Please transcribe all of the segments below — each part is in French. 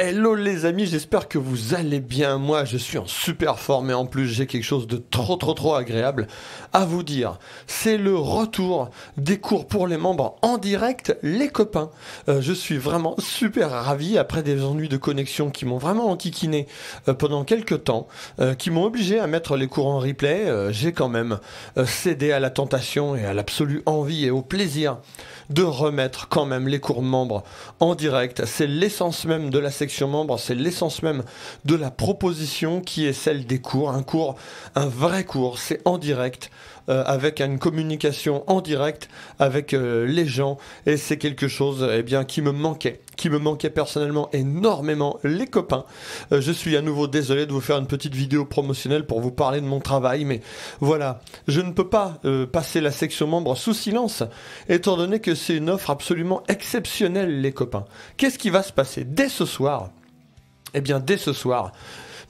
Hello les amis, j'espère que vous allez bien. Moi, je suis en super forme et en plus, j'ai quelque chose de trop trop trop agréable à vous dire. C'est le retour des cours pour les membres en direct, les copains. Euh, je suis vraiment super ravi après des ennuis de connexion qui m'ont vraiment enquiquiné euh, pendant quelques temps, euh, qui m'ont obligé à mettre les cours en replay. j'ai quand même cédé à la tentation et à l'absolue envie et au plaisir de remettre quand même les cours membres en direct. C'est l'essence même de la section membre, c'est l'essence même de la proposition qui est celle des cours. Un cours, un vrai cours, c'est en direct. Euh, avec une communication en direct avec euh, les gens. Et c'est quelque chose eh bien, qui me manquait, qui me manquait personnellement énormément, les copains. Euh, je suis à nouveau désolé de vous faire une petite vidéo promotionnelle pour vous parler de mon travail, mais voilà, je ne peux pas passer la section membre sous silence, étant donné que c'est une offre absolument exceptionnelle, les copains. Qu'est-ce qui va se passer dès ce soir Eh bien, dès ce soir,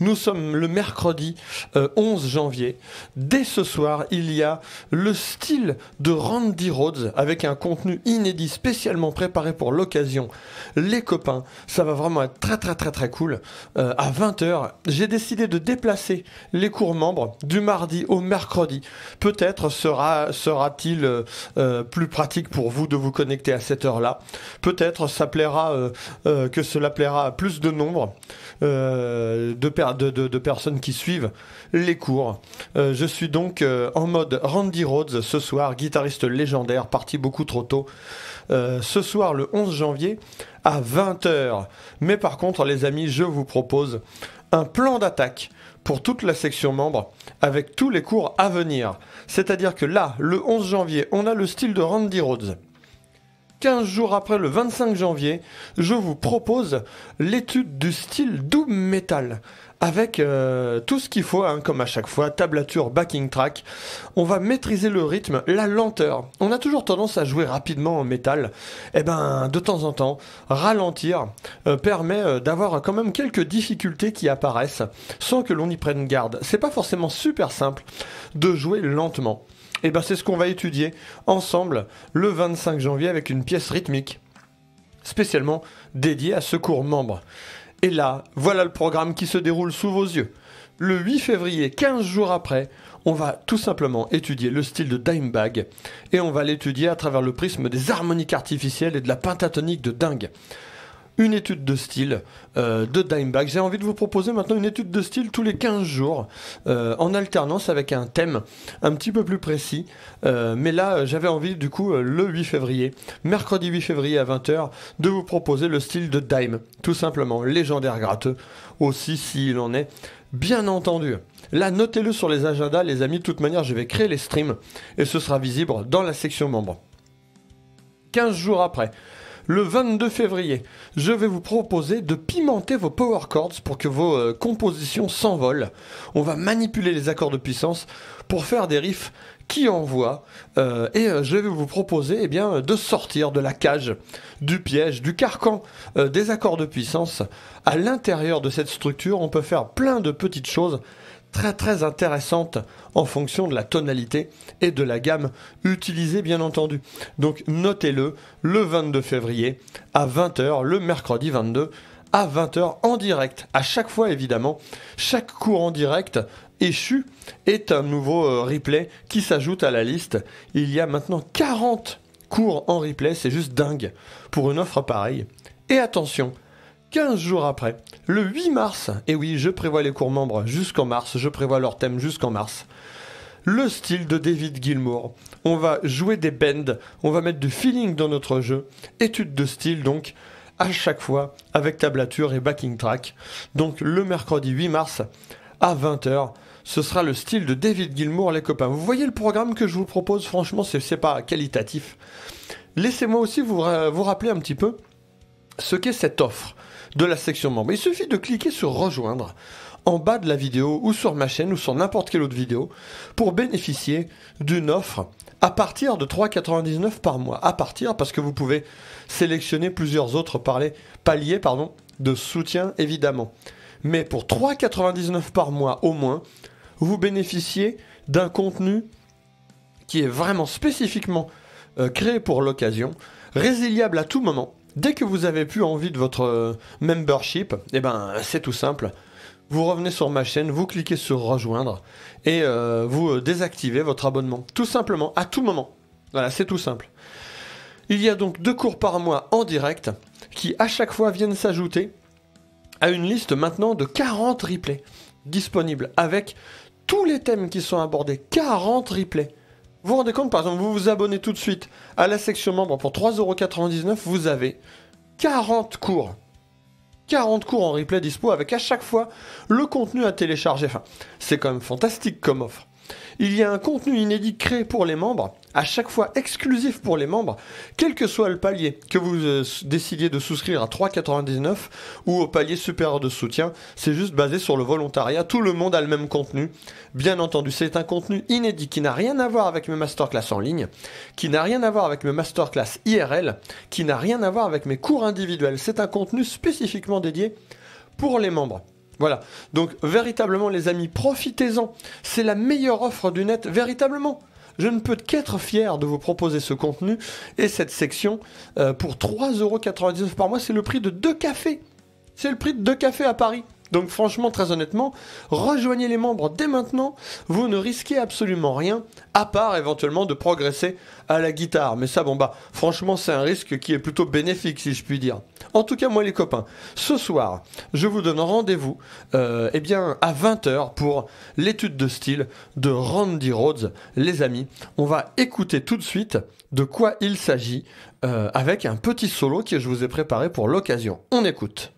nous sommes le mercredi 11 euh, janvier. Dès ce soir, il y a le style de Randy Rhodes avec un contenu inédit spécialement préparé pour l'occasion. Les copains, ça va vraiment être très très très très cool. Euh, à 20h, j'ai décidé de déplacer les cours membres du mardi au mercredi. Peut-être sera, sera-t-il euh, plus pratique pour vous de vous connecter à cette heure-là. Peut-être ça plaira que cela plaira à plus de nombre de personnes de, personnes qui suivent les cours. Euh, je suis donc euh, en mode Randy Rhodes ce soir, guitariste légendaire, parti beaucoup trop tôt. Euh, ce soir, le 11 janvier, à 20h. Mais par contre, les amis, je vous propose un plan d'attaque pour toute la section membre avec tous les cours à venir. C'est-à-dire que là, le 11 janvier, on a le style de Randy Rhodes. 15 jours après le 25 janvier, je vous propose l'étude du style doom metal avec euh, tout ce qu'il faut, hein, comme à chaque fois, tablature, backing track. On va maîtriser le rythme, la lenteur. On a toujours tendance à jouer rapidement en métal. Et eh ben, de temps en temps, ralentir euh, permet euh, d'avoir quand même quelques difficultés qui apparaissent sans que l'on y prenne garde. C'est pas forcément super simple de jouer lentement. Et eh ben, c'est ce qu'on va étudier ensemble le 25 janvier avec une pièce rythmique spécialement dédiée à ce cours membre. Et là, voilà le programme qui se déroule sous vos yeux. Le 8 février, 15 jours après, on va tout simplement étudier le style de Dimebag et on va l'étudier à travers le prisme des harmoniques artificielles et de la pentatonique de dingue une étude de style euh, de Dimebag. J'ai envie de vous proposer maintenant une étude de style tous les 15 jours, euh, en alternance avec un thème un petit peu plus précis. Euh, mais là, j'avais envie, du coup, le 8 février, mercredi 8 février à 20h, de vous proposer le style de Dime, tout simplement, légendaire gratteux, aussi s'il en est, bien entendu. Là, notez-le sur les agendas, les amis. De toute manière, je vais créer les streams et ce sera visible dans la section membres. 15 jours après, le 22 février, je vais vous proposer de pimenter vos power chords pour que vos euh, compositions s'envolent. On va manipuler les accords de puissance pour faire des riffs qui envoient. Euh, et euh, je vais vous proposer eh bien, de sortir de la cage, du piège, du carcan des accords de puissance. À l'intérieur de cette structure, on peut faire plein de petites choses très très intéressante en fonction de la tonalité et de la gamme utilisée bien entendu. Donc notez-le le 22 février à 20h, le mercredi 22 à 20h en direct. À chaque fois évidemment, chaque cours en direct échu est un nouveau euh, replay qui s'ajoute à la liste. Il y a maintenant 40 cours en replay, c'est juste dingue pour une offre pareille. Et attention, 15 jours après, le 8 mars. Et eh oui, je prévois les cours membres jusqu'en mars, je prévois leur thème jusqu'en mars. Le style de David Gilmour. On va jouer des bends, on va mettre du feeling dans notre jeu. Étude de style donc, à chaque fois, avec tablature et backing track. Donc le mercredi 8 mars à 20h. Ce sera le style de David Gilmour, les copains. Vous voyez le programme que je vous propose, franchement, c'est pas qualitatif. Laissez-moi aussi euh, vous rappeler un petit peu ce qu'est cette offre de la section membre. Il suffit de cliquer sur rejoindre en bas de la vidéo ou sur ma chaîne ou sur n'importe quelle autre vidéo pour bénéficier d'une offre à partir de 3,99 par mois. À partir parce que vous pouvez sélectionner plusieurs autres paliers de soutien évidemment. Mais pour 3,99 par mois au moins, vous bénéficiez d'un contenu qui est vraiment spécifiquement euh, créé pour l'occasion, résiliable à tout moment, Dès que vous avez plus envie de votre euh, membership, et eh ben, c'est tout simple. Vous revenez sur ma chaîne, vous cliquez sur rejoindre et euh, vous euh, désactivez votre abonnement. Tout simplement, à tout moment. Voilà, c'est tout simple. Il y a donc deux cours par mois en direct qui à chaque fois viennent s'ajouter à une liste maintenant de 40 replays disponibles avec tous les thèmes qui sont abordés, 40 replays. Vous vous rendez compte, par exemple, vous vous abonnez tout de suite à la section membre pour 3,99€, vous avez 40 cours. 40 cours en replay dispo avec à chaque fois le contenu à télécharger. Enfin, c'est quand même fantastique comme offre il y a un contenu inédit créé pour les membres, à chaque fois exclusif pour les membres, quel que soit le palier, que vous euh, décidiez de souscrire à 3,99 ou au palier supérieur de soutien, c'est juste basé sur le volontariat, tout le monde a le même contenu. Bien entendu, c'est un contenu inédit qui n'a rien à voir avec mes masterclass en ligne, qui n'a rien à voir avec mes masterclass IRL, qui n'a rien à voir avec mes cours individuels, c'est un contenu spécifiquement dédié pour les membres. Voilà. Donc, véritablement, les amis, profitez-en. C'est la meilleure offre du net, véritablement. Je ne peux qu'être fier de vous proposer ce contenu et cette section euh, pour 3,99€ par mois. C'est le prix de deux cafés. C'est le prix de deux cafés à Paris. Donc franchement, très honnêtement, rejoignez les membres dès maintenant, vous ne risquez absolument rien, à part éventuellement de progresser à la guitare. Mais ça, bon bah, franchement, c'est un risque qui est plutôt bénéfique, si je puis dire. En tout cas, moi les copains, ce soir, je vous donne rendez-vous euh, eh bien, à 20h pour l'étude de style de Randy Rhodes. Les amis, on va écouter tout de suite de quoi il s'agit euh, avec un petit solo que je vous ai préparé pour l'occasion. On écoute.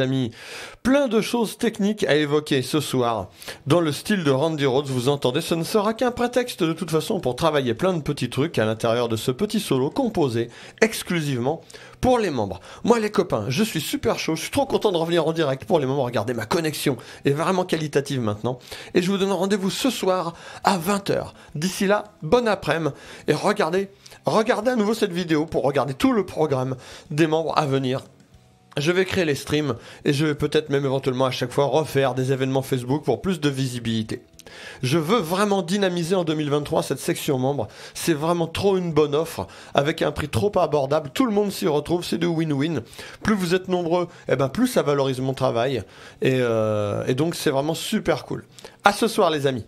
amis. Plein de choses techniques à évoquer ce soir. Dans le style de Randy Rhodes, vous entendez, ce ne sera qu'un prétexte de toute façon pour travailler plein de petits trucs à l'intérieur de ce petit solo composé exclusivement pour les membres. Moi les copains, je suis super chaud, je suis trop content de revenir en direct pour les membres. Regardez, ma connexion est vraiment qualitative maintenant. Et je vous donne rendez-vous ce soir à 20h. D'ici là, bon après-midi. Et regardez, regardez à nouveau cette vidéo pour regarder tout le programme des membres à venir je vais créer les streams et je vais peut-être même éventuellement à chaque fois refaire des événements Facebook pour plus de visibilité. Je veux vraiment dynamiser en 2023 cette section membre. C'est vraiment trop une bonne offre avec un prix trop abordable. Tout le monde s'y retrouve, c'est du win-win. Plus vous êtes nombreux, eh ben plus ça valorise mon travail et, euh, et donc c'est vraiment super cool. À ce soir les amis.